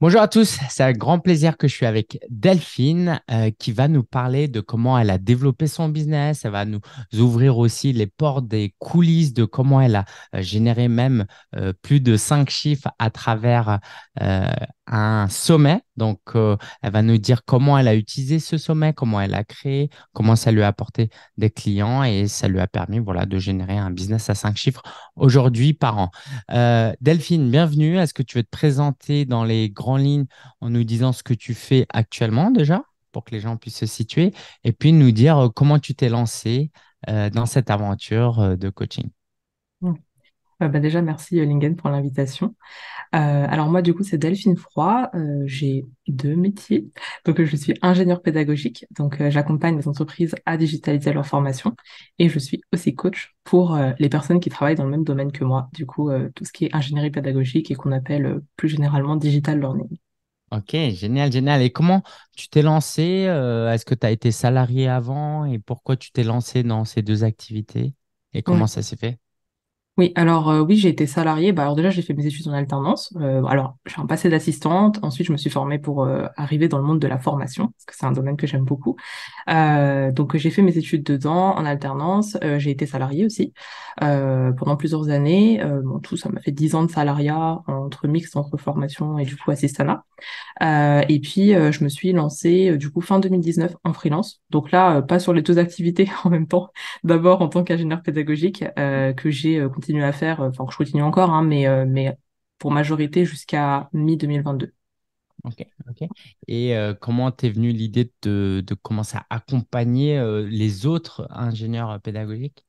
Bonjour à tous, c'est un grand plaisir que je suis avec Delphine euh, qui va nous parler de comment elle a développé son business, elle va nous ouvrir aussi les portes des coulisses de comment elle a euh, généré même euh, plus de cinq chiffres à travers un sommet. Donc, elle va nous dire comment elle a utilisé ce sommet, comment elle a créé, comment ça lui a apporté des clients et ça lui a permis voilà, de générer un business à cinq chiffres aujourd'hui par an. Delphine, bienvenue. Est-ce que tu veux te présenter dans les en ligne en nous disant ce que tu fais actuellement déjà pour que les gens puissent se situer et puis nous dire euh, comment tu t'es lancé euh, dans cette aventure euh, de coaching. Mmh. Bah, déjà, merci Lingen pour l'invitation. Euh, alors moi, du coup, c'est Delphine Froid. Euh, j'ai deux métiers. Donc, je suis ingénieure pédagogique. Donc, euh, j'accompagne les entreprises à digitaliser leur formation. Et je suis aussi coach pour les personnes qui travaillent dans le même domaine que moi. Du coup, tout ce qui est ingénierie pédagogique et qu'on appelle plus généralement digital learning. Ok, génial, génial. Et comment tu t'es lancé Est-ce que tu as été salarié avant Et pourquoi tu t'es lancé dans ces deux activités Et comment ça s'est fait oui, alors euh, oui, j'ai été salariée. Bah, alors déjà, j'ai fait mes études en alternance. Euh, alors, j'ai un passé d'assistante. Ensuite, je me suis formée pour euh, arriver dans le monde de la formation, parce que c'est un domaine que j'aime beaucoup. Euh, donc, j'ai fait mes études dedans, en alternance. j'ai été salariée aussi pendant plusieurs années. bon, tout ça m'a fait dix ans de salariat entre mix, entre formation et du coup assistana. et puis, je me suis lancée du coup fin 2019 en freelance. Donc là, pas sur les deux activités en même temps. D'abord en tant qu'ingénieur pédagogique que j'ai à faire, enfin je continue encore, hein, mais, euh, mais pour majorité jusqu'à mi-2022. Et euh, comment t'es venue l'idée de, de, commencer à accompagner euh, les autres ingénieurs pédagogiques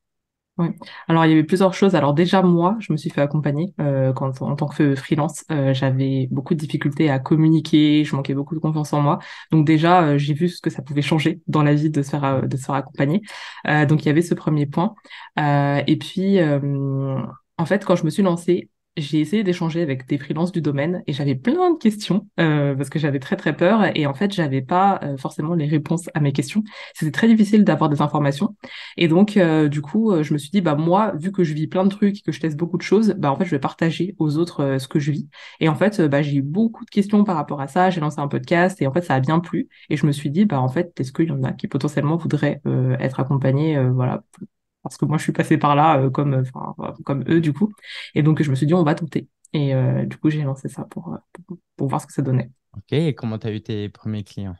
alors, il y avait plusieurs choses. Alors, déjà, moi, je me suis fait accompagner euh, quand, en tant que freelance. Euh, j'avais beaucoup de difficultés à communiquer, je manquais beaucoup de confiance en moi. Donc, déjà, euh, j'ai vu ce que ça pouvait changer dans la vie de se faire, de se faire accompagner. donc, il y avait ce premier point. et puis, en fait, quand je me suis lancée, j'ai essayé d'échanger avec des freelances du domaine et j'avais plein de questions euh, parce que j'avais très très peur et en fait j'avais pas euh, forcément les réponses à mes questions. C'était très difficile d'avoir des informations et donc euh, du coup je me suis dit bah moi vu que je vis plein de trucs et que je teste beaucoup de choses bah en fait je vais partager aux autres ce que je vis et en fait bah j'ai eu beaucoup de questions par rapport à ça. J'ai lancé un podcast et en fait ça a bien plu et je me suis dit bah en fait est-ce qu'il y en a qui potentiellement voudraient être accompagnés voilà parce que moi je suis passée par là euh, comme euh, euh, comme eux du coup et donc je me suis dit on va tenter et du coup j'ai lancé ça pour, pour, voir ce que ça donnait. Ok et comment tu as eu tes premiers clients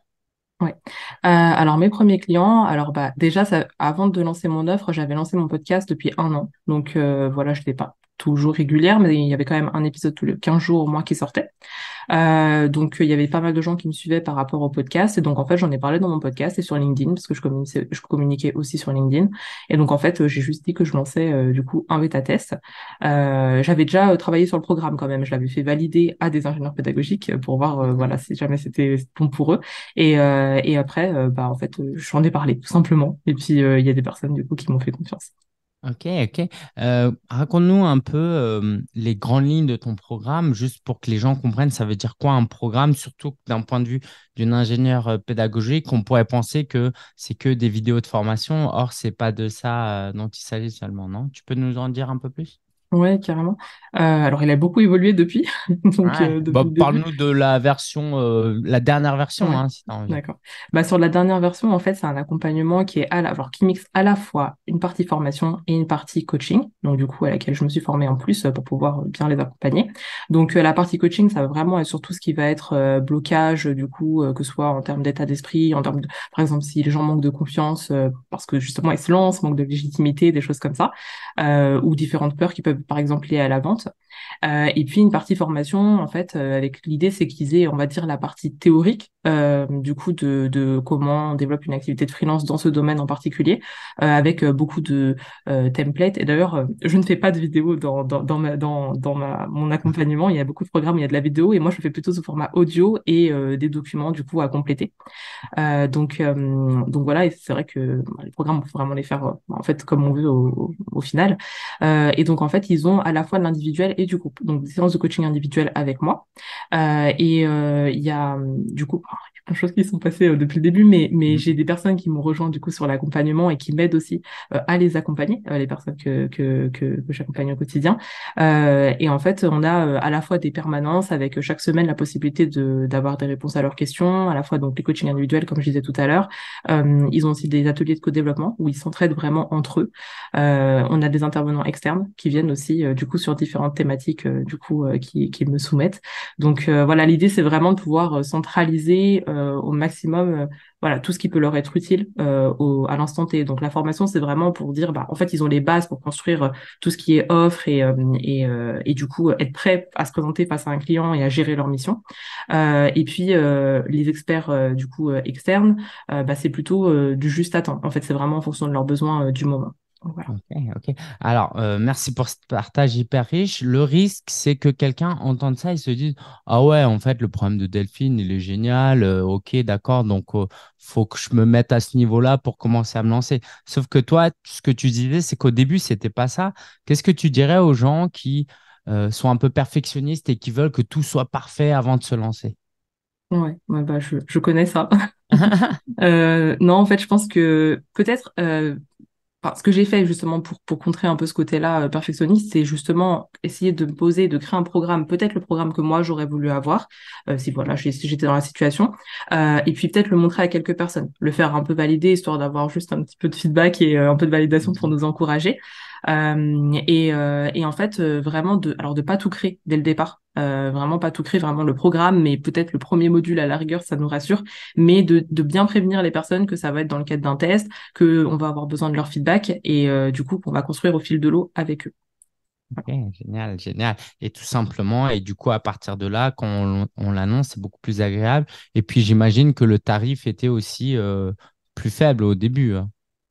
Ouais. alors mes premiers clients, alors bah déjà avant de lancer mon offre, j'avais lancé mon podcast depuis un an, donc voilà, je l'ai pas toujours régulière, mais il y avait quand même un épisode tous les 15 jours au mois qui sortait. Euh, donc il y avait pas mal de gens qui me suivaient par rapport au podcast. Et donc en fait j'en ai parlé dans mon podcast et sur LinkedIn, parce que je communiquais, je communiquais aussi sur LinkedIn. Et donc en fait euh, j'ai juste dit que je lançais euh, du coup un bêta test. Euh, j'avais déjà euh, travaillé sur le programme quand même, je l'avais fait valider à des ingénieurs pédagogiques pour voir voilà si jamais c'était bon pour eux. Et, et après, bah en fait, j'en ai parlé tout simplement. Et puis il y a des personnes du coup qui m'ont fait confiance. Ok, ok. Euh, raconte-nous un peu euh, les grandes lignes de ton programme, juste pour que les gens comprennent, ça veut dire quoi un programme, surtout d'un point de vue d'une ingénieure euh, pédagogique, on pourrait penser que c'est que des vidéos de formation, or c'est pas de ça dont il s'agit seulement, non Tu peux nous en dire un peu plus Ouais, carrément. Euh, alors, il a beaucoup évolué depuis. Donc, euh, bah, parle-nous de la version, euh, la dernière version, hein, envie. D'accord. Bah, sur la dernière version, en fait, c'est un accompagnement qui est à la, alors, qui mixe à la fois une partie formation et une partie coaching. Donc, du coup, à laquelle je me suis formée en plus euh, pour pouvoir euh, bien les accompagner. Donc, euh, la partie coaching, ça va vraiment être surtout ce qui va être blocage, du coup, que ce soit en termes d'état d'esprit, en termes de, par exemple, si les gens manquent de confiance parce que justement ils se lancent, manquent de légitimité, des choses comme ça, ou différentes peurs qui peuvent par exemple liées à la vente. Euh, et puis une partie formation, en fait, euh, avec l'idée, c'est qu'ils aient, on va dire, la partie théorique, euh, du coup, de, de, comment on développe une activité de freelance dans ce domaine en particulier, avec beaucoup de templates. Et d'ailleurs, je ne fais pas de vidéo dans, dans, dans, dans, dans mon accompagnement. Il y a beaucoup de programmes, il y a de la vidéo, et moi, je fais plutôt ce format audio et des documents, du coup, à compléter. donc, donc voilà, et c'est vrai que les programmes, on peut vraiment les faire en fait comme on veut au, au final. Euh, et donc, en fait, ils ont à la fois de l'individuel et du groupe. Donc, des séances de coaching individuel avec moi. Euh, et euh, il y a, hum, du coup, choses qui sont passées euh, depuis le début, mais, mais mm. j'ai des personnes qui m'ont rejoint du coup sur l'accompagnement et qui m'aident aussi euh, à les accompagner, euh, les personnes que, que, j'accompagne au quotidien. et en fait, on a à la fois des permanences avec chaque semaine la possibilité de, d'avoir des réponses à leurs questions, à la fois donc les coachings individuels, comme je disais tout à l'heure. ils ont aussi des ateliers de co-développement où ils s'entraident vraiment entre eux. on a des intervenants externes qui viennent aussi du coup sur différentes thématiques du coup qui, qui me soumettent. Donc voilà, l'idée c'est vraiment de pouvoir centraliser euh, au maximum euh, voilà tout ce qui peut leur être utile euh, à l'instant T. Donc la formation, c'est vraiment pour dire, bah, en fait, ils ont les bases pour construire tout ce qui est offre et, et, et du coup être prêt à se présenter face à un client et à gérer leur mission. et puis les experts du coup externes, bah, c'est plutôt du juste à temps. En fait, c'est vraiment en fonction de leurs besoins du moment. Alors, euh, merci pour ce partage hyper riche. Le risque, c'est que quelqu'un entende ça et se dise Ah ouais, en fait, le problème de Delphine, il est génial. Euh, ok, d'accord. Donc, il euh, faut que je me mette à ce niveau-là pour commencer à me lancer. Sauf que toi, ce que tu disais, c'est qu'au début, c'était pas ça. Qu'est-ce que tu dirais aux gens qui sont un peu perfectionnistes et qui veulent que tout soit parfait avant de se lancer Ouais, bah, je connais ça. non, en fait, je pense que peut-être ce que j'ai fait justement pour, pour contrer un peu ce côté-là euh, perfectionniste, c'est justement essayer de me poser, de créer un programme, peut-être le programme que moi j'aurais voulu avoir, euh, si voilà, j'étais dans la situation, euh, et puis peut-être le montrer à quelques personnes, le faire un peu valider, histoire d'avoir juste un petit peu de feedback et euh, un peu de validation pour mmh. nous encourager. Euh, euh, et, en fait, euh, vraiment de, alors de pas tout créer dès le départ. vraiment pas tout créer, vraiment le programme, mais peut-être le premier module à la rigueur, ça nous rassure, mais de, bien prévenir les personnes que ça va être dans le cadre d'un test, qu'on va avoir besoin de leur feedback et du coup qu'on va construire au fil de l'eau avec eux. Ok, génial, génial. Et tout simplement, et du coup, à partir de là, quand on, l'annonce, c'est beaucoup plus agréable. Et puis, j'imagine que le tarif était aussi plus faible au début. Hein.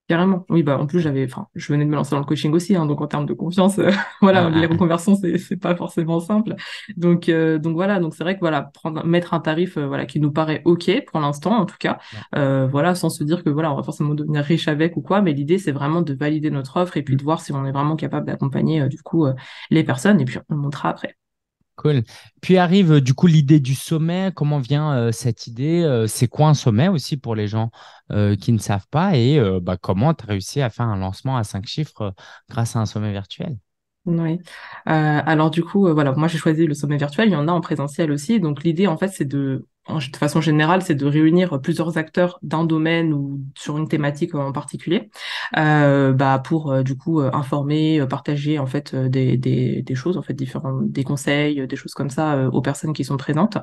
Carrément. Oui, bah en plus j'avais, enfin, je venais de me lancer dans le coaching aussi, hein, donc en termes de confiance, euh, voilà, ah, les ah. reconversions c'est c'est pas forcément simple. Donc euh, donc voilà, donc c'est vrai que voilà, prendre mettre un tarif euh, voilà qui nous paraît ok pour l'instant en tout cas, voilà, sans se dire que voilà on va forcément devenir riche avec ou quoi, mais l'idée c'est vraiment de valider notre offre et puis mm. de voir si on est vraiment capable d'accompagner du coup les personnes et puis on montrera après. Cool. Puis arrive euh, du coup l'idée du sommet. Comment vient euh, cette idée euh, C'est quoi un sommet aussi pour les gens qui ne savent pas Et bah, comment tu as réussi à faire un lancement à cinq chiffres grâce à un sommet virtuel oui. alors du coup, voilà, moi j'ai choisi le sommet virtuel. Il y en a en présentiel aussi. Donc l'idée en fait, c'est de de façon générale, c'est de réunir plusieurs acteurs d'un domaine ou sur une thématique en particulier, euh, bah pour euh, du coup euh, informer, euh, partager en fait des, des, des choses, en fait différents des conseils, des choses comme ça aux personnes qui sont présentes.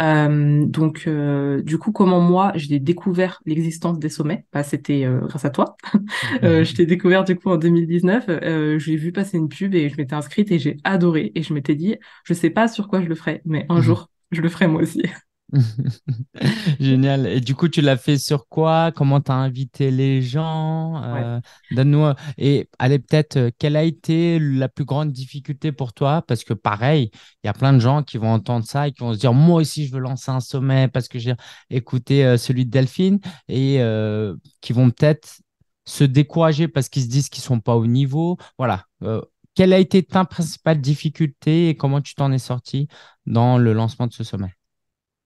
Euh, donc du coup, comment moi j'ai découvert l'existence des sommets bah, c'était grâce à toi. je t'ai découvert du coup en 2019. j'ai vu passer une pub et je m'étais inscrite et j'ai adoré et je m'étais dit, je sais pas sur quoi je le ferai, mais un mmh jour je le ferai moi aussi. Génial. Et du coup, tu l'as fait sur quoi Comment tu as invité les gens euh, Donne-nous. Euh, et allez, peut-être, euh, quelle a été la plus grande difficulté pour toi Parce que, pareil, il y a plein de gens qui vont entendre ça et qui vont se dire Moi aussi, je veux lancer un sommet parce que j'ai écouté celui de Delphine et qui vont peut-être se décourager parce qu'ils se disent qu'ils ne sont pas au niveau. Voilà. quelle a été ta principale difficulté et comment tu t'en es sorti dans le lancement de ce sommet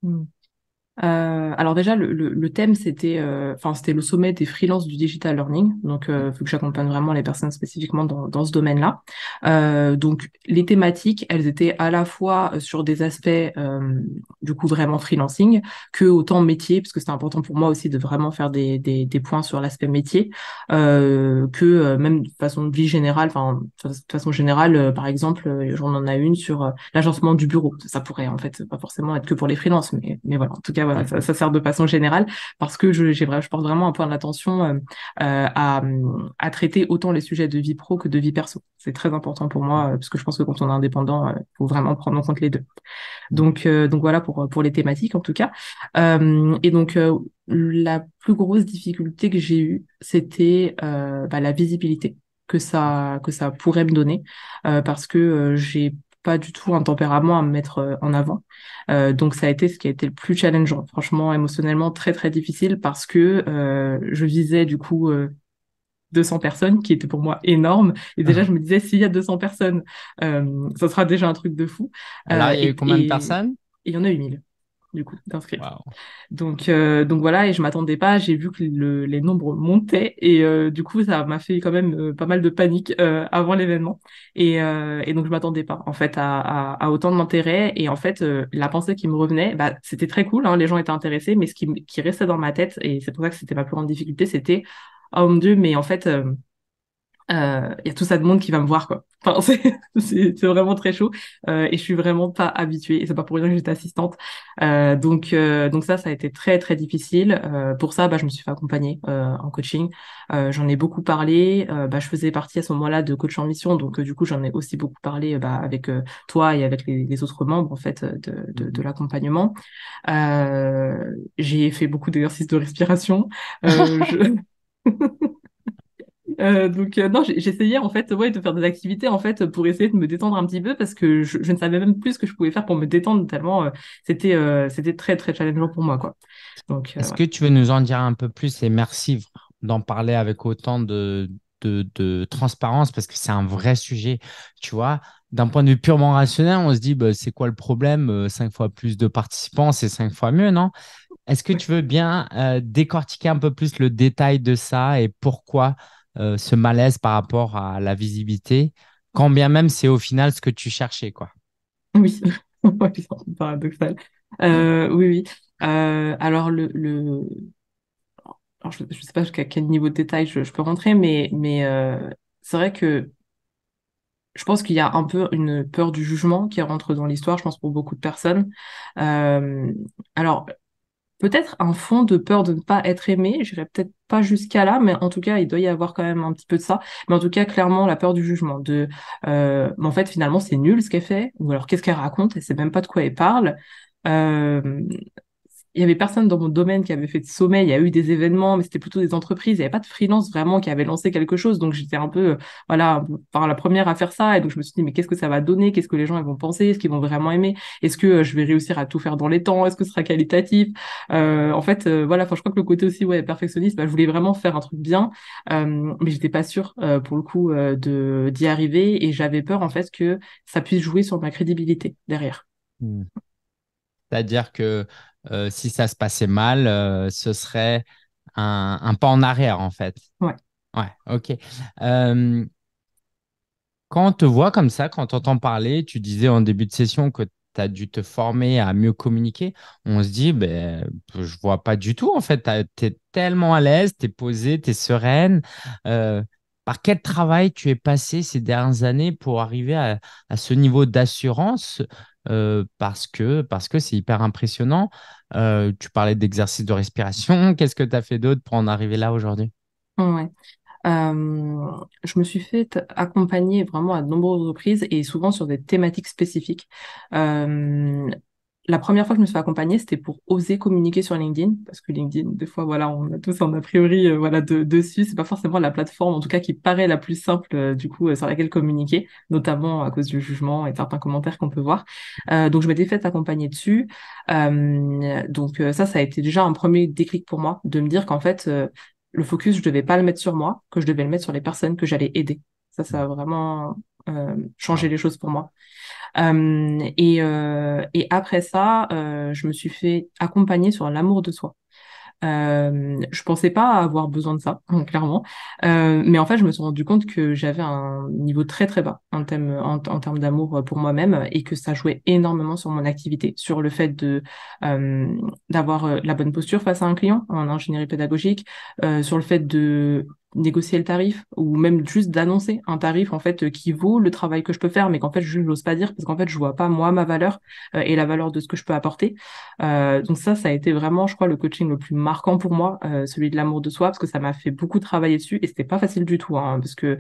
Mm. Euh, alors déjà, le, le, thème, c'était euh, enfin c'était le sommet des freelances du digital learning. Donc, il euh, faut que j'accompagne vraiment les personnes spécifiquement dans, dans ce domaine-là. donc, les thématiques, elles étaient à la fois sur des aspects, du coup, vraiment freelancing, que autant métier, parce que c'est important pour moi aussi de vraiment faire des, des, points sur l'aspect métier, que même de façon de vie générale, enfin, de façon générale, par exemple, j'en en a une sur l'agencement du bureau. Ça pourrait, en fait, pas forcément être que pour les freelances, mais, mais voilà, en tout cas, ça, sert de façon générale parce que je, j'ai, je porte vraiment un point d'attention euh, euh, à, à, traiter autant les sujets de vie pro que de vie perso. C'est très important pour moi euh, parce que je pense que quand on est indépendant, il faut vraiment prendre en compte les deux. Donc, donc voilà pour, pour les thématiques en tout cas. et donc, la plus grosse difficulté que j'ai eue, c'était bah, la visibilité que ça que ça pourrait me donner parce que j'ai pas du tout un tempérament à me mettre euh, en avant. Euh, donc ça a été ce qui a été le plus challengeant, franchement émotionnellement très très difficile parce que euh, je visais du coup euh, 200 personnes qui était pour moi énorme et déjà je me disais s'il y a 200 personnes, euh, ça sera déjà un truc de fou. Alors, il y a euh, eu combien de personnes Il y en a eu 1000 du coup, d'inscrire Donc, euh, donc voilà, et je m'attendais pas. J'ai vu que le, les nombres montaient et euh, du coup, ça m'a fait quand même euh, pas mal de panique avant l'événement. Et, et, donc, je m'attendais pas en fait à, à, autant de Et en fait, la pensée qui me revenait, bah, c'était très cool. Hein, les gens étaient intéressés, mais ce qui, qui restait dans ma tête, et c'est pour ça que c'était ma plus grande difficulté, c'était ah, oh mon dieu, mais en fait il euh, y a tout ça de monde qui va me voir quoi. Enfin, c'est vraiment très chaud euh, et je suis vraiment pas habituée et c'est pas pour rien que j'étais assistante. Euh, donc euh, donc ça ça a été très très difficile. Euh, pour ça bah je me suis fait accompagner en coaching. j'en ai beaucoup parlé. bah je faisais partie à ce moment-là de coach en mission donc du coup j'en ai aussi beaucoup parlé bah, avec toi et avec les, autres membres en fait de de, de mmh l'accompagnement. j'ai fait beaucoup d'exercices de respiration. je... Euh, donc euh, non, j'essayais en fait ouais de faire des activités en fait pour essayer de me détendre un petit peu parce que je, ne savais même plus ce que je pouvais faire pour me détendre tellement euh, c'était c'était très très challengeant pour moi quoi. Donc Est-ce que tu veux nous en dire un peu plus et merci d'en parler avec autant de, de, transparence parce que c'est un vrai sujet, tu vois d'un point de vue purement rationnel, on se dit bah, c'est quoi le problème 5 fois plus de participants, c'est 5 fois mieux, non Est-ce que tu veux bien décortiquer un peu plus le détail de ça et pourquoi euh, ce malaise par rapport à la visibilité, quand bien même c'est au final ce que tu cherchais, quoi. Oui, paradoxal. Euh, oui, oui. Euh, alors, le, le... je ne sais pas à quel niveau de détail je, peux rentrer, mais, mais c'est vrai que je pense qu'il y a un peu une peur du jugement qui rentre dans l'histoire, je pense, pour beaucoup de personnes. alors, peut-être un fond de peur de ne pas être aimé. J'irai peut-être pas jusqu'à là, mais en tout cas, il doit y avoir quand même un petit peu de ça. Mais en tout cas, clairement, la peur du jugement, de euh, en fait, finalement, c'est nul ce qu'elle fait, ou alors qu'est-ce qu'elle raconte, elle sait même pas de quoi elle parle. Euh, il y avait personne dans mon domaine qui avait fait de sommet. Il y a eu des événements, mais c'était plutôt des entreprises. Il n'y avait pas de freelance vraiment qui avait lancé quelque chose. Donc j'étais un peu, voilà, enfin la première à faire ça. Et donc je me suis dit, mais qu'est-ce que ça va donner Qu'est-ce que les gens vont penser Est-ce qu'ils vont vraiment aimer Est-ce que euh, je vais réussir à tout faire dans les temps Est-ce que ce sera qualitatif euh, En fait, euh, voilà. Enfin, je crois que le côté aussi, ouais, perfectionniste. Bah, je voulais vraiment faire un truc bien, euh, mais j'étais pas sûre euh, pour le coup de d'y arriver. Et j'avais peur en fait que ça puisse jouer sur ma crédibilité derrière. Mmh. C'est-à-dire que euh, si ça se passait mal, euh, ce serait un, pas en arrière, en fait. Ouais. Ouais, ok. Euh, quand on te voit comme ça, quand on t'entend parler, tu disais en début de session que tu as dû te former à mieux communiquer. On se dit, ben, je vois pas du tout, en fait. Tu es tellement à l'aise, tu es posée, tu es sereine. Par quel travail tu es passé ces dernières années pour arriver à, ce niveau d'assurance euh, parce que parce que c'est hyper impressionnant. Euh, tu parlais d'exercice de respiration. Qu'est-ce que tu as fait d'autre pour en arriver là aujourd'hui je me suis fait accompagner vraiment à de nombreuses reprises et souvent sur des thématiques spécifiques la première fois que je me suis accompagnée, c'était pour oser communiquer sur LinkedIn, parce que LinkedIn, des fois, voilà, on a tous en a priori, euh, voilà, de, dessus. C'est pas forcément la plateforme, en tout cas, qui paraît la plus simple, euh, du coup, euh, sur laquelle communiquer, notamment à cause du jugement et certains commentaires qu'on peut voir. donc, je m'étais faite accompagner dessus. donc, ça, ça a été déjà un premier déclic pour moi, de me dire qu'en fait, le focus, je devais pas le mettre sur moi, que je devais le mettre sur les personnes que j'allais aider. Ça, ça a mmh. vraiment euh, ah. changer les choses pour moi. Euh, euh, et, après ça, je me suis fait accompagner sur l'amour de soi. Euh, je pensais pas avoir besoin de ça, clairement. mais en fait, je me suis rendu compte que j'avais un niveau très très bas en, thème, en, termes d'amour pour moi-même et que ça jouait énormément sur mon activité, sur le fait de d'avoir la bonne posture face à un client en ingénierie pédagogique, sur le fait de négocier le tarif ou même juste d'annoncer un tarif en fait euh, qui vaut le travail que je peux faire mais qu'en fait je n'ose pas dire parce qu'en fait je vois pas moi ma valeur euh, et la valeur de ce que je peux apporter euh, donc ça ça a été vraiment je crois le coaching le plus marquant pour moi celui de l'amour de soi parce que ça m'a fait beaucoup travailler dessus et c'était pas facile du tout hein, parce que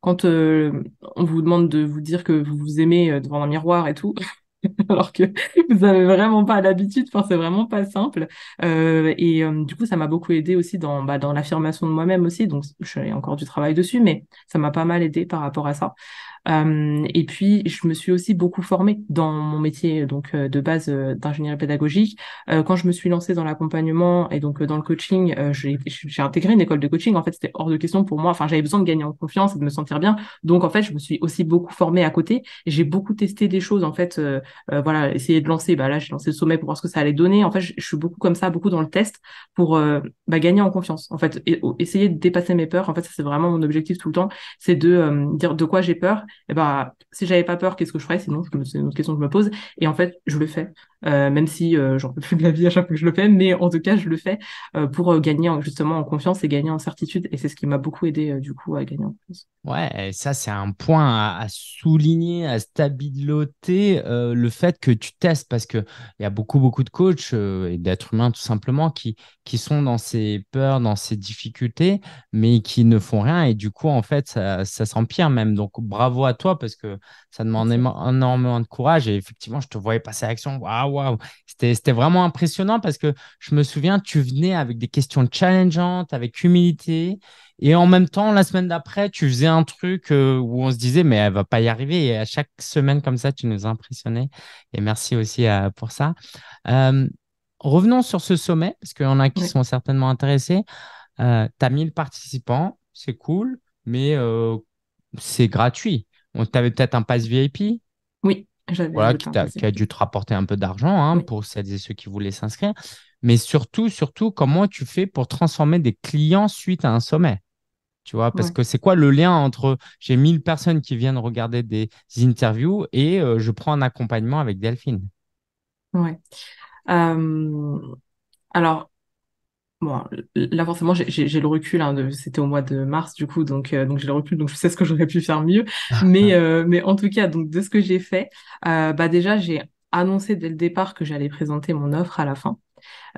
quand on vous demande de vous dire que vous vous aimez devant un miroir et tout alors que vous n'avez vraiment pas l'habitude, c'est vraiment pas simple. Euh, et euh, du coup, ça m'a beaucoup aidé aussi dans, bah, dans l'affirmation de moi-même aussi, donc j'ai encore du travail dessus, mais ça m'a pas mal aidé par rapport à ça. Euh, et puis, je me suis aussi beaucoup formée dans mon métier donc euh, de base euh, d'ingénierie pédagogique. quand je me suis lancée dans l'accompagnement et donc dans le coaching, j'ai intégré une école de coaching. En fait, c'était hors de question pour moi. Enfin, j'avais besoin de gagner en confiance et de me sentir bien. Donc, en fait, je me suis aussi beaucoup formée à côté. J'ai beaucoup testé des choses. En fait, voilà, essayer de lancer. Bah là, j'ai lancé le sommet pour voir ce que ça allait donner. En fait, je, suis beaucoup comme ça, beaucoup dans le test pour bah, gagner en confiance. En fait, et, essayer de dépasser mes peurs. En fait, ça c'est vraiment mon objectif tout le temps, c'est de dire de quoi j'ai peur eh ben, si j'avais pas peur, qu'est-ce que je ferais Sinon, c'est une autre question que je me pose. Et en fait, je le fais. Euh, même si euh, j'en peux plus de la vie à chaque fois que je le fais, mais en tout cas, je le fais euh, pour gagner justement en confiance et gagner en certitude. Et c'est ce qui m'a beaucoup aidé du coup à gagner en plus Ouais, et ça, c'est un point à, souligner, à stabiloter le fait que tu testes parce qu'il y a beaucoup, beaucoup de coachs et d'êtres humains tout simplement qui, qui sont dans ces peurs, dans ces difficultés, mais qui ne font rien. Et du coup, en fait, ça, ça s'empire même. Donc, bravo à toi parce que ça demande énormément de courage. Et effectivement, je te voyais passer à l'action. Waouh! waouh. C'était vraiment impressionnant parce que je me souviens, tu venais avec des questions challengeantes, avec humilité. Et en même temps, la semaine d'après, tu faisais un truc euh, où on se disait, mais elle va pas y arriver. Et à chaque semaine, comme ça, tu nous impressionnais. Et merci aussi euh, pour ça. Euh, revenons sur ce sommet, parce qu'il y en a qui sont certainement intéressés. tu as 1000 participants, c'est cool, mais c'est gratuit. Tu avais peut-être un pass VIP. Oui voilà, qui, a, dû te rapporter un peu d'argent hein, pour celles et ceux qui voulaient s'inscrire. Mais surtout, surtout, comment tu fais pour transformer des clients suite à un sommet tu vois, parce que c'est quoi le lien entre j'ai 1000 personnes qui viennent regarder des interviews et euh, je prends un accompagnement avec Delphine Oui. alors, bon, là forcément j'ai le recul, hein, c'était au mois de mars du coup, donc euh, donc j'ai le recul, donc je sais ce que j'aurais pu faire mieux, mais euh, mais en tout cas donc de ce que j'ai fait, euh, bah déjà j'ai annoncé dès le départ que j'allais présenter mon offre à la fin.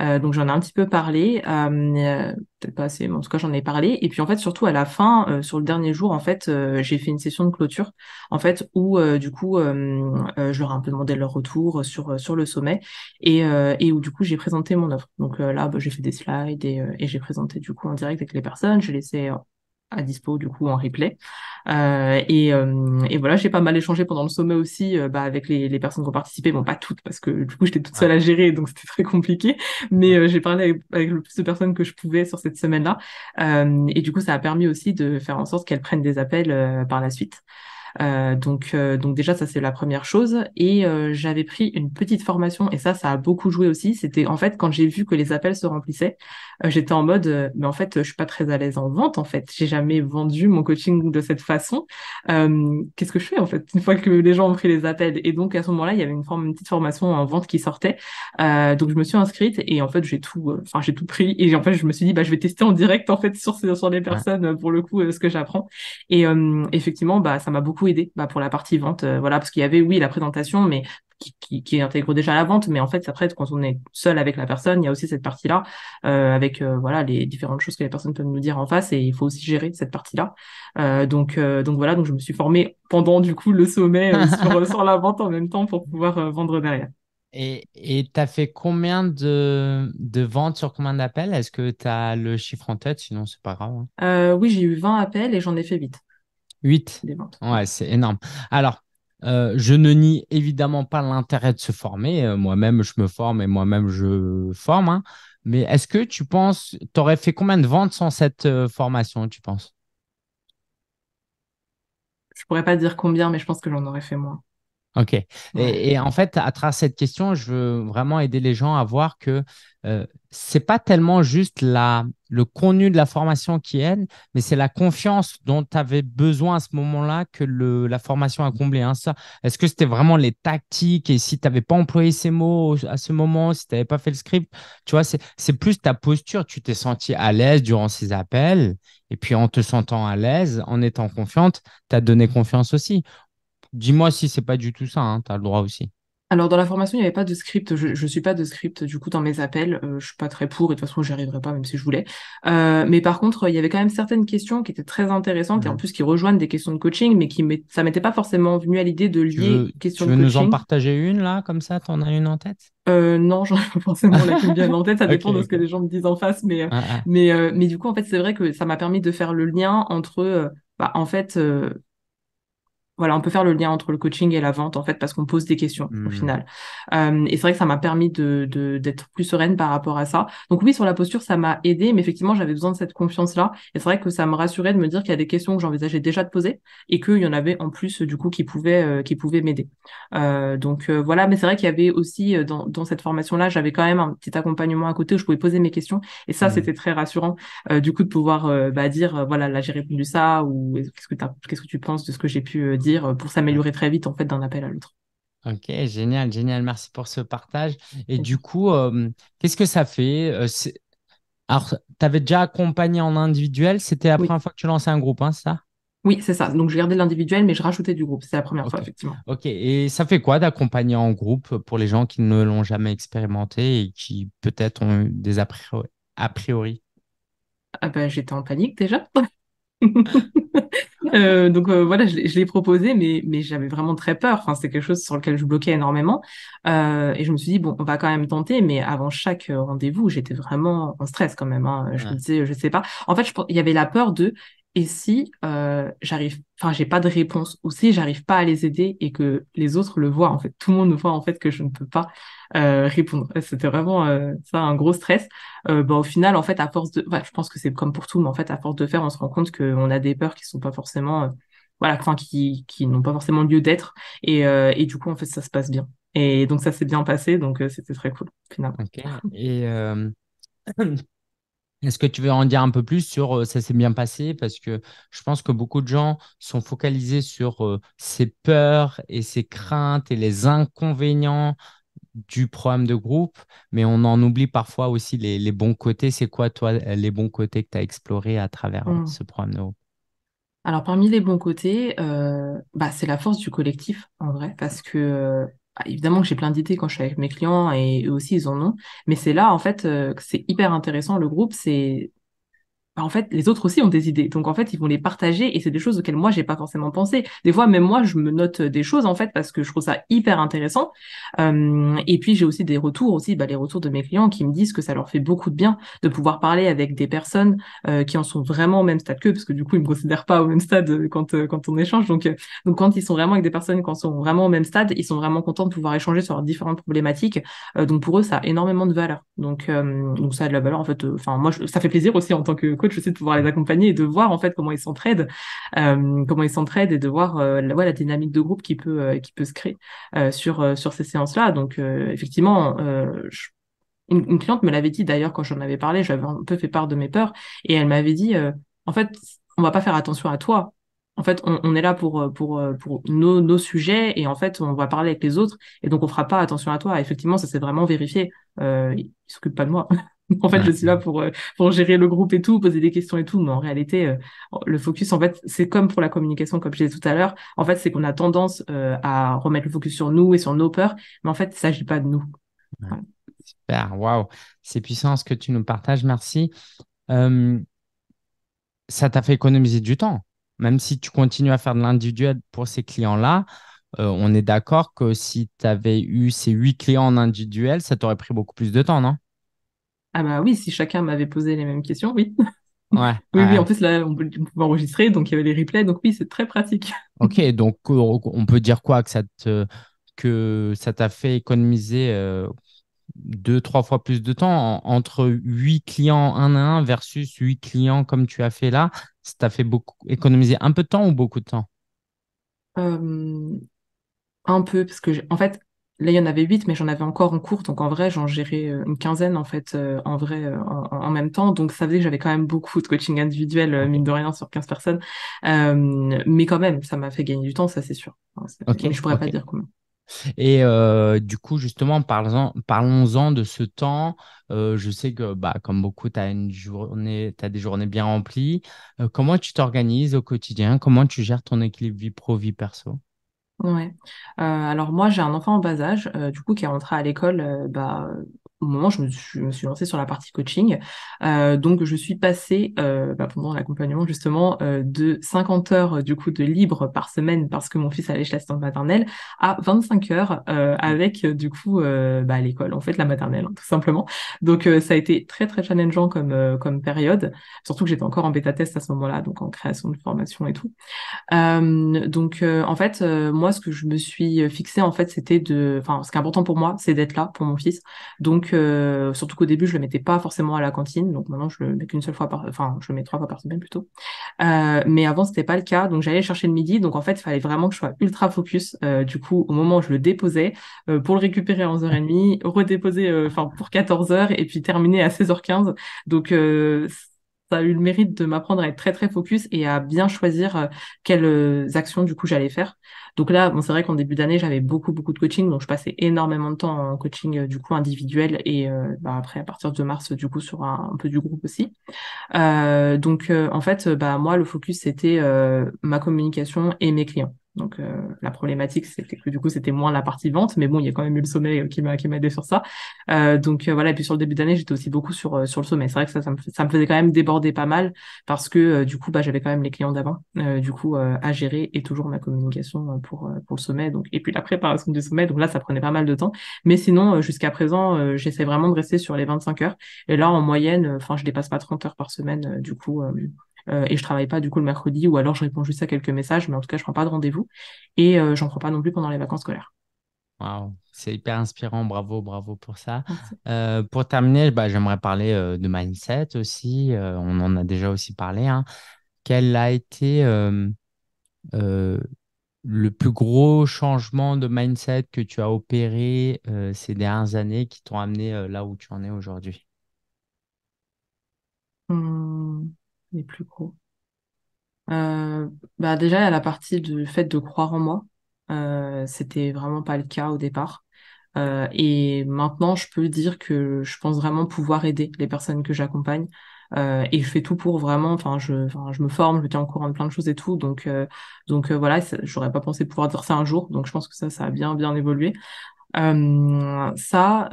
Euh, donc j'en ai un petit peu parlé, euh, euh, peut-être pas assez, mais en tout cas j'en ai parlé. Et puis en fait surtout à la fin, sur le dernier jour, en fait j'ai fait une session de clôture, en fait où du coup je leur ai un peu demandé leur retour sur sur le sommet et, où du coup j'ai présenté mon offre. Donc là bah, j'ai fait des slides et, et j'ai présenté du coup en direct avec les personnes. J'ai laissé à dispo du coup en replay. Euh, et, euh, et, voilà, j'ai pas mal échangé pendant le sommet aussi euh, bah, avec les, les, personnes qui ont participé, bon pas toutes parce que du coup j'étais toute seule à gérer donc c'était très compliqué, mais euh, j'ai parlé avec, le plus de personnes que je pouvais sur cette semaine-là et du coup ça a permis aussi de faire en sorte qu'elles prennent des appels par la suite. Euh, donc, donc déjà, ça c'est la première chose. Et j'avais pris une petite formation, et ça, ça a beaucoup joué aussi. C'était en fait quand j'ai vu que les appels se remplissaient, euh, j'étais en mode, euh, mais en fait, je suis pas très à l'aise en vente, en fait. J'ai jamais vendu mon coaching de cette façon. Euh, qu'est-ce que je fais, en fait, une fois que les gens ont pris les appels? Et donc, à ce moment-là, il y avait une, forme, une petite formation en vente qui sortait. donc, je me suis inscrite et en fait, j'ai tout, enfin, j'ai tout pris. Et en fait, je me suis dit, bah, je vais tester en direct, en fait, sur, sur les personnes, pour le coup, ce que j'apprends. Et effectivement, bah, ça m'a beaucoup aidé bah, pour la partie vente. voilà, parce qu'il y avait, oui, la présentation, mais qui, intègre déjà la vente, mais en fait, après, quand on est seul avec la personne, il y a aussi cette partie-là, euh, avec euh, voilà les différentes choses que les personnes peuvent nous dire en face, et il faut aussi gérer cette partie-là. Euh, donc, donc voilà, donc je me suis formée pendant du coup le sommet sur, la vente en même temps pour pouvoir vendre derrière. Et tu as fait combien de, de ventes sur combien d'appels Est-ce que tu as le chiffre en tête Sinon, c'est pas grave. Hein. oui, j'ai eu 20 appels et j'en ai fait 8. 8 des ventes. Ouais, c'est énorme. Alors, euh, je ne nie évidemment pas l'intérêt de se former. Euh, moi-même, je me forme et moi-même, je forme. Hein. Mais est-ce que tu penses, tu aurais fait combien de ventes sans cette euh, formation, tu penses Je pourrais pas dire combien, mais je pense que j'en aurais fait moins. Ok. Et, en fait, à travers cette question, je veux vraiment aider les gens à voir que ce euh, c'est pas tellement juste la, le contenu de la formation qui aide, mais c'est la confiance dont tu avais besoin à ce moment-là que le, la formation a comblé. Hein. Est-ce que c'était vraiment les tactiques et si tu n'avais pas employé ces mots à ce moment, si tu n'avais pas fait le script, tu vois, c'est plus ta posture. Tu t'es senti à l'aise durant ces appels et puis en te sentant à l'aise, en étant confiante, tu as donné confiance aussi. Dis-moi si c'est pas du tout ça, hein, tu as le droit aussi. Alors, dans la formation, il n'y avait pas de script. Je ne suis pas de script, du coup, dans mes appels. Je euh, je suis pas très pour, et de toute façon, j'y arriverai pas, même si je voulais. Euh, mais par contre, il y avait quand même certaines questions qui étaient très intéressantes, et en plus, qui rejoignent des questions de coaching, mais qui ça m'était pas forcément venu à l'idée de lier questions de coaching. Tu veux nous en partager une, là, comme ça Tu en as une en tête euh, Non, j'en ai pas forcément la qui en tête. Ça dépend de ce que les gens me disent en face. Mais, ah, ah. mais, du coup, en fait, c'est vrai que ça m'a permis de faire le lien entre... Bah, en fait, voilà, on peut faire le lien entre le coaching et la vente en fait parce qu'on pose des questions au mmh. final. Euh, et c'est vrai que ça m'a permis de d'être plus sereine par rapport à ça. Donc oui, sur la posture, ça m'a aidé, mais effectivement, j'avais besoin de cette confiance là. Et c'est vrai que ça me rassurait de me dire qu'il y a des questions que j'envisageais déjà de poser et qu'il y en avait en plus du coup qui pouvaient euh, qui pouvaient m'aider. Euh, donc voilà, mais c'est vrai qu'il y avait aussi dans, dans cette formation là, j'avais quand même un petit accompagnement à côté où je pouvais poser mes questions et ça mmh. c'était très rassurant du coup de pouvoir bah, dire voilà là j'ai répondu ça ou qu'est-ce que qu'est-ce que tu penses de ce que j'ai pu dire euh, pour s'améliorer très vite en fait d'un appel à l'autre. Ok, génial, génial. Merci pour ce partage. Et du coup, euh, qu'est-ce que ça fait euh, Alors, tu avais déjà accompagné en individuel, c'était la première fois que tu lançais un groupe, hein, ça Oui, c'est ça. Donc, je gardais l'individuel, mais je rajoutais du groupe. C'est la première fois, effectivement. Ok, et ça fait quoi d'accompagner en groupe pour les gens qui ne l'ont jamais expérimenté et qui peut-être ont eu des a priori, a priori ah ben, J'étais en panique déjà. euh, donc euh, voilà, je, l'ai proposé, mais, mais j'avais vraiment très peur. Enfin, c'est quelque chose sur lequel je bloquais énormément. Euh, et je me suis dit, bon, on va quand même tenter, mais avant chaque euh, rendez-vous, j'étais vraiment en stress quand même. Hein. Je me disais, je sais pas. En fait, il y avait la peur de, et si euh, j'arrive, enfin, j'ai pas de réponse, ou si j'arrive pas à les aider et que les autres le voient, en fait, tout le monde voit en fait que je ne peux pas euh, répondre. C'était vraiment euh, ça un gros stress. Euh, bah, au final, en fait, à force de, je pense que c'est comme pour tout, mais en fait, à force de faire, on se rend compte qu'on a des peurs qui sont pas forcément voilà, enfin, qui, qui n'ont pas forcément lieu d'être. Et, et, du coup, en fait, ça se passe bien. Et donc, ça s'est bien passé, donc c'était très cool, finalement. Et est-ce que tu veux en dire un peu plus sur ça s'est bien passé Parce que je pense que beaucoup de gens sont focalisés sur ces peurs et ces craintes et les inconvénients du programme de groupe, mais on en oublie parfois aussi les, bons côtés. C'est quoi, toi, les bons côtés que tu as explorés à travers hmm. ce programme de groupe Alors, parmi les bons côtés, euh, bah, c'est la force du collectif, en vrai, parce que bah, évidemment que j'ai plein d'idées quand je suis avec mes clients et eux aussi, ils en ont, mais c'est là, en fait, euh, que c'est hyper intéressant. Le groupe, c'est bah, en fait, les autres aussi ont des idées. Donc, en fait, ils vont les partager et c'est des choses auxquelles moi, j'ai pas forcément pensé. Des fois, même moi, je me note euh, des choses, en fait, parce que je trouve ça hyper intéressant. et puis, j'ai aussi des retours aussi, bah, les retours de mes clients qui me disent que ça leur fait beaucoup de bien de pouvoir parler avec des personnes euh, qui en sont vraiment au même stade qu'eux, parce que du coup, ils me considèrent pas au même stade euh, quand, quand on échange. Donc, donc, quand ils sont vraiment avec des personnes qui en sont vraiment au même stade, ils sont vraiment contents de pouvoir échanger sur leurs différentes problématiques. donc, pour eux, ça a énormément de valeur. Donc, donc ça a de la valeur, en fait. Enfin, moi, ça fait plaisir aussi en tant que coach je de pouvoir les accompagner et de voir en fait comment ils s'entraident, euh, comment ils s'entraident et de voir euh, la, dynamique de groupe qui peut euh, qui peut se créer sur sur ces séances-là. Donc effectivement, une, cliente me l'avait dit d'ailleurs quand j'en avais parlé, j'avais un peu fait part de mes peurs et elle m'avait dit en fait on va pas faire attention à toi, en fait, on, est là pour pour nos, sujets et en fait, on va parler avec les autres et donc on fera pas attention à toi. Effectivement, ça s'est vraiment vérifié. Euh, ne s'occupe pas de moi en fait, je suis là pour, euh, pour gérer le groupe et tout, poser des questions et tout. Mais en réalité, euh, le focus, en fait, c'est comme pour la communication, comme je disais tout à l'heure. En fait, c'est qu'on a tendance euh, à remettre le focus sur nous et sur nos peurs. Mais en fait, il ne s'agit pas de nous. Super, waouh. C'est puissant ce que tu nous partages. Merci. ça t'a fait économiser du temps. Même si tu continues à faire de l'individuel pour ces clients-là, on est d'accord que si tu avais eu ces huit clients en individuel, ça t'aurait pris beaucoup plus de temps, non ah bah oui, si chacun m'avait posé les mêmes questions, oui. oui, oui, en plus, là, on pouvait enregistrer, donc il y avait les replays, donc oui, c'est très pratique. Ok, donc on peut dire quoi Que ça que ça t'a fait économiser euh, deux, trois fois plus de temps entre huit clients un à un versus huit clients comme tu as fait là Ça t'a fait beaucoup, économiser un peu de temps ou beaucoup de temps euh, Un peu, parce que en fait, Là, il y en avait huit, mais j'en avais encore en cours. Donc, en vrai, j'en gérais euh, une quinzaine, en fait, euh, en vrai, euh, en, même temps. Donc, ça faisait que j'avais quand même beaucoup de coaching individuel, mine de rien, sur 15 personnes. mais quand même, ça m'a fait gagner du temps, ça, c'est sûr. Je je pourrais pas dire combien. Et du coup, justement, parlons-en de ce temps. je sais que, bah, comme beaucoup, tu as, une journée, as des journées bien remplies. comment tu t'organises au quotidien Comment tu gères ton équilibre vie pro-vie perso Ouais. Euh, alors moi, j'ai un enfant en bas âge, euh, du coup, qui est rentré à l'école euh, bah, au moment, je me, suis lancée sur la partie coaching. Euh, donc, je suis passée euh, bah, pendant l'accompagnement justement euh, de 50 heures du coup de libre par semaine parce que mon fils allait chez la station maternelle à 25 heures mmh. avec du coup bah, l'école, en fait la maternelle hein, tout simplement. Donc, ça a été très très challengeant comme comme période, surtout que j'étais encore en bêta test à ce moment-là, donc en création de formation et tout. donc, en fait, moi, ce que je me suis fixée en fait, c'était de, enfin, ce qui est important pour moi, c'est d'être là pour mon fils. Donc surtout qu'au début, je le mettais pas forcément à la cantine. Donc maintenant, je le mets qu'une seule fois par, enfin, je le mets trois fois par semaine plutôt. Euh, mais avant, c'était pas le cas. Donc, j'allais chercher le midi. Donc, en fait, il fallait vraiment que je sois ultra focus. Euh, du coup, au moment où je le déposais, euh, pour le récupérer à 11h30, redéposer, enfin, pour 14h et puis terminer à 16h15. Donc, ça a eu le mérite de m'apprendre à être très très focus et à bien choisir euh, quelles euh, actions du coup j'allais faire. Donc là, bon, c'est vrai qu'en début d'année, j'avais beaucoup beaucoup de coaching, donc je passais énormément de temps en coaching euh, du coup individuel et bah, après à partir de mars du coup sur un, peu du groupe aussi. donc en fait, bah moi le focus c'était ma communication et mes clients. Donc euh, la problématique, c'était que du coup, c'était moins la partie vente, mais bon, il y a quand même eu le sommet euh, qui m'a qui m'a aidé sur ça. Euh, donc voilà, et puis sur le début d'année, j'étais aussi beaucoup sur sur le sommet. C'est vrai que ça me, faisait quand même déborder pas mal parce que du coup, bah j'avais quand même les clients d'avant, du coup à gérer et toujours ma communication pour pour le sommet. Donc et puis la préparation du sommet, donc là ça prenait pas mal de temps. Mais sinon, jusqu'à présent, j'essaie vraiment de rester sur les 25 heures. Et là en moyenne, enfin je dépasse pas 30 heures par semaine, du coup. Euh, et je travaille pas du coup le mercredi ou alors je réponds juste à quelques messages, mais en tout cas je prends pas de rendez-vous et euh, j'en prends pas non plus pendant les vacances scolaires. Wow, c'est hyper inspirant, bravo, bravo pour ça. Euh, pour terminer, bah, j'aimerais parler de mindset aussi. on en a déjà aussi parlé. Hein. Quel a été le plus gros changement de mindset que tu as opéré ces dernières années qui t'ont amené là où tu en es aujourd'hui mmh les plus gros euh, bah Déjà, il y a la partie du fait de croire en moi. Euh, c'était vraiment pas le cas au départ. Euh, et maintenant, je peux dire que je pense vraiment pouvoir aider les personnes que j'accompagne. et je fais tout pour vraiment, enfin, je, je me forme, je me tiens en courant de plein de choses et tout. Donc, donc voilà, j'aurais pas pensé pouvoir dire ça un jour. Donc, je pense que ça, ça a bien, bien évolué. ça,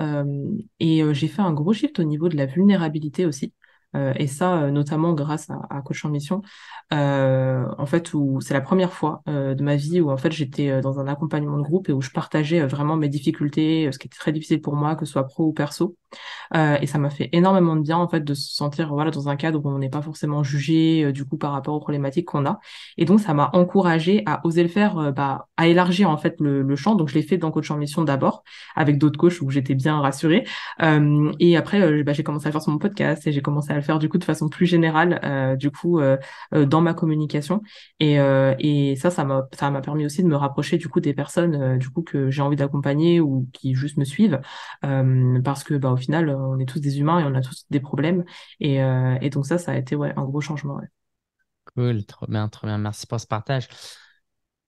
et j'ai fait un gros shift au niveau de la vulnérabilité aussi. Euh, et ça, euh, notamment grâce à, coach Coach mission euh, en fait, où c'est la première fois de ma vie où en fait j'étais dans un accompagnement de groupe et où je partageais vraiment mes difficultés, ce qui était très difficile pour moi, que ce soit pro ou perso. et ça m'a fait énormément de bien en fait de se sentir voilà dans un cadre où on n'est pas forcément jugé du coup par rapport aux problématiques qu'on a. Et donc ça m'a encouragé à oser le faire, bah, à élargir en fait le, champ. Donc je l'ai fait dans coach en mission d'abord avec d'autres coachs où j'étais bien rassurée. et après bah, j'ai commencé à faire sur mon podcast et j'ai commencé à le faire du coup de façon plus générale, euh, du coup, euh, euh, dans ma communication. Et, ça, ça m'a, ça m'a permis aussi de me rapprocher du coup des personnes, du coup, que j'ai envie d'accompagner ou qui juste me suivent, parce que bah, au final, on est tous des humains et on a tous des problèmes. Et, donc ça, ça a été un gros changement. Cool, trop bien, trop bien. Merci pour ce partage.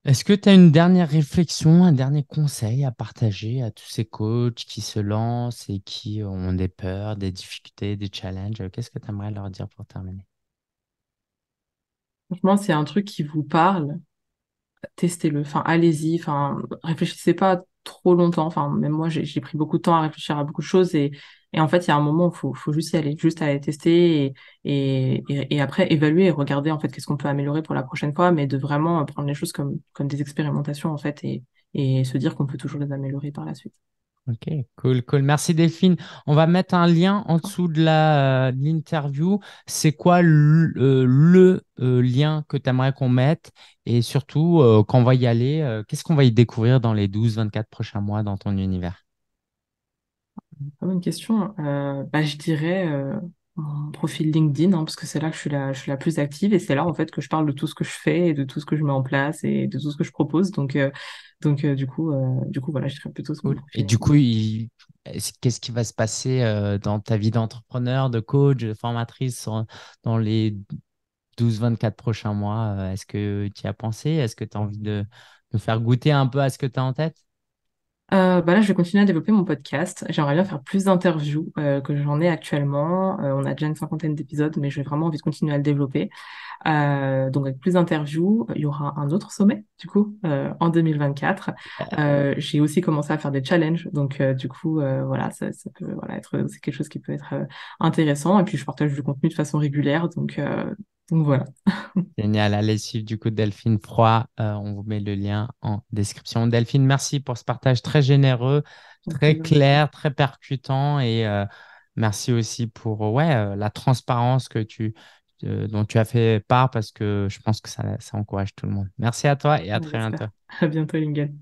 Est-ce que tu as une dernière réflexion, un dernier conseil à partager à tous ces coachs qui se lancent et qui ont des peurs, des difficultés, des challenges Qu'est-ce que tu aimerais leur dire pour terminer Franchement, c'est un truc qui vous parle. Testez-le, enfin, allez-y, enfin, réfléchissez pas trop longtemps. Enfin, même moi, j'ai pris beaucoup de temps à réfléchir à beaucoup de choses et et en fait, il y a un moment où il faut, juste y aller, juste aller tester et, après évaluer et regarder en fait qu'est-ce qu'on peut améliorer pour la prochaine fois, mais de vraiment prendre les choses comme, des expérimentations en fait et, se dire qu'on peut toujours les améliorer par la suite. Ok, cool, cool. Merci Delphine. On va mettre un lien en dessous euh, de l'interview. c'est quoi euh, le, euh, lien que tu aimerais qu'on mette Et surtout, quand on va y aller, qu'est-ce qu'on va y découvrir dans les 12-24 prochains mois dans ton univers pas une question, euh, bah, je dirais euh, mon profil LinkedIn, hein, parce que c'est là que je suis la, je suis la plus active et c'est là en fait que je parle de tout ce que je fais et de tout ce que je mets en place et de tout ce que je propose. Donc, euh, donc euh, du coup, du coup, voilà, je dirais plutôt ce cool. Et du coup, qu'est-ce qui va se passer dans ta vie d'entrepreneur, de coach, de formatrice dans les 12-24 prochains mois Est-ce que tu y as pensé Est-ce que tu as envie de, de faire goûter un peu à ce que tu as en tête euh, bah là, je vais continuer à développer mon podcast. J'aimerais bien faire plus d'interviews euh, que j'en ai actuellement. Euh, on a déjà une cinquantaine d'épisodes, mais j'ai vraiment envie de continuer à le développer. Euh, donc, avec plus d'interviews, il y aura un autre sommet, du coup, en 2024. Ah. j'ai aussi commencé à faire des challenges. Donc, du coup, voilà, ça, ça, peut voilà, être, c'est quelque chose qui peut être intéressant. Et puis, je partage du contenu de façon régulière. Donc, donc voilà. Génial. Allez suivre du coup Delphine Froid. Euh, on vous met le lien en description. Delphine, merci pour ce partage très généreux, très clair, très percutant et euh, merci aussi pour euh, ouais, la transparence que tu, dont tu as fait part parce que je pense que ça, encourage tout le monde. Merci à toi et à très bientôt. À bientôt, Lingen.